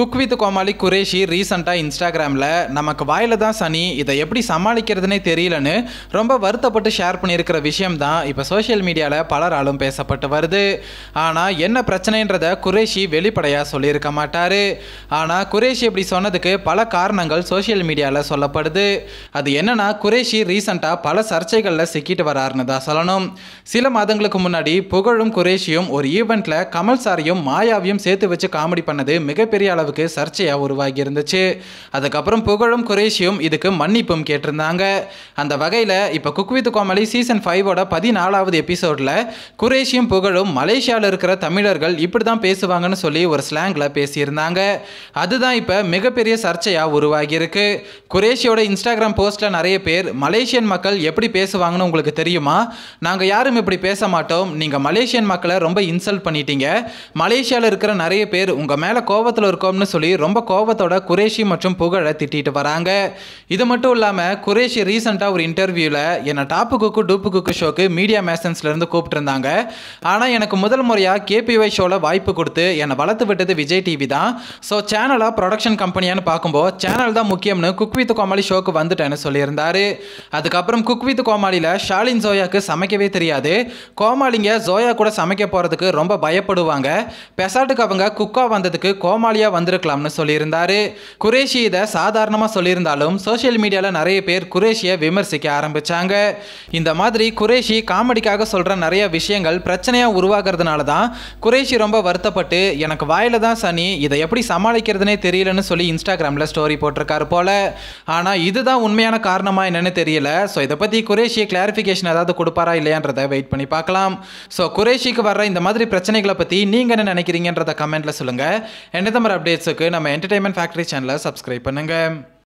cook with கோமாளி குரேஷி ரீசெண்டாக இன்ஸ்டாகிராமில் நமக்கு வாயில் தான் சனி இதை எப்படி சமாளிக்கிறதுனே தெரியலன்னு ரொம்ப வருத்தப்பட்டு ஷேர் பண்ணியிருக்கிற விஷயம் தான் இப்போ சோஷியல் மீடியாவில் பலராலும் பேசப்பட்டு வருது ஆனால் என்ன பிரச்சனைன்றத குரேஷி வெளிப்படையாக சொல்லியிருக்க மாட்டார் ஆனால் குரேஷி இப்படி சொன்னதுக்கு பல காரணங்கள் சோஷியல் மீடியாவில் சொல்லப்படுது அது என்னன்னா குரேஷி ரீசெண்டாக பல சர்ச்சைகளில் சிக்கிட்டு வராருன்னு தான் சொல்லணும் சில மாதங்களுக்கு முன்னாடி புகழும் குரேஷியும் ஒரு ஈவெண்ட்டில் கமல் சாரையும் மாயாவையும் சேர்த்து வச்சு காமெடி பண்ணது மிகப்பெரிய அளவு இந்தியாவுக்கு சர்ச்சையாக உருவாகியிருந்துச்சு அதுக்கப்புறம் புகழும் குரேஷியும் இதுக்கு மன்னிப்பும் கேட்டிருந்தாங்க அந்த வகையில் இப்போ குக்வித் கோமலி சீசன் ஃபைவோட பதினாலாவது எபிசோடில் குரேஷியும் புகழும் மலேசியாவில் இருக்கிற தமிழர்கள் இப்படி தான் பேசுவாங்கன்னு சொல்லி ஒரு ஸ்லாங்கில் பேசியிருந்தாங்க அதுதான் இப்போ மிகப்பெரிய சர்ச்சையாக உருவாகியிருக்கு குரேஷியோட இன்ஸ்டாகிராம் போஸ்ட்டில் நிறைய பேர் மலேசியன் மக்கள் எப்படி பேசுவாங்கன்னு உங்களுக்கு தெரியுமா நாங்கள் யாரும் இப்படி பேச மாட்டோம் நீங்கள் மலேசியன் மக்களை ரொம்ப இன்சல்ட் பண்ணிட்டீங்க மலேசியாவில் இருக்கிற நிறைய பேர் உங்கள் மேலே கோபத்தில் இருக்கோ மிருகம் சொல்லி ரொம்ப கோபத்தோட குரேஷி மற்றும் புகழை திட்டிட்டு வராங்க இது மட்டும் இல்லாமல் குரேஷி ரீசெண்டாக ஒரு இன்டர்வியூவில் என்னை டாப்பு குக்கு டூப்பு குக்கு ஷோக்கு மீடியா மேசன்ஸ்லேருந்து கூப்பிட்டுருந்தாங்க ஆனால் எனக்கு முதல் முறையாக கேபிஒய் ஷோவில் வாய்ப்பு கொடுத்து என்னை வளர்த்து விட்டது விஜய் டிவி தான் ஸோ சேனலாக ப்ரொடக்ஷன் கம்பெனியானு பார்க்கும்போது சேனல் தான் முக்கியம்னு குக் வித் கோமாளி ஷோக்கு வந்துட்டேன்னு சொல்லியிருந்தார் அதுக்கப்புறம் குக் வித் கோமாளியில் ஷாலின் ஜோயாக்கு சமைக்கவே தெரியாது கோமாளிங்க ஜோயா கூட சமைக்க போகிறதுக்கு ரொம்ப பயப்படுவாங்க பெசாட்டுக்கு அவங்க குக்காக வந்ததுக்கு கோமாளியாக வந்திருக்கலாம்னு சொல்லியிருந்தாரு குரேஷி இதை சாதாரணமாக சொல்லியிருந்தாலும் சோஷியல் மீடியாவில் நிறைய பேர் குரேஷியை விமர்சிக்க ஆரம்பித்தாங்க இந்த மாதிரி குரேஷி காமெடிக்காக சொல்கிற நிறைய விஷயங்கள் பிரச்சனையாக உருவாகிறதுனால தான் குரேஷி ரொம்ப வருத்தப்பட்டு எனக்கு வாயில் தான் சனி இதை எப்படி சமாளிக்கிறதுனே தெரியலன்னு சொல்லி இன்ஸ்டாகிராமில் ஸ்டோரி போட்டிருக்காரு போல் ஆனால் இதுதான் உண்மையான காரணமாக என்னென்னு தெரியல ஸோ இதை பற்றி குரேஷி கிளாரிஃபிகேஷன் ஏதாவது கொடுப்பாரா இல்லையான்றதை வெயிட் பண்ணி பார்க்கலாம் ஸோ குரேஷிக்கு வர்ற இந்த மாதிரி பிரச்சனைகளை பற்றி நீங்கள் என்ன நினைக்கிறீங்கன்றத கமெண்ட்டில் சொல்லுங்கள் என்ன தமிழ் அப்படி அப்டேட்ஸுக்கு நம்ம என்டர்டைன்மெண்ட் ஃபேக்ட்ரி சேனலை சப்ஸ்கிரைப் பண்ணுங்கள்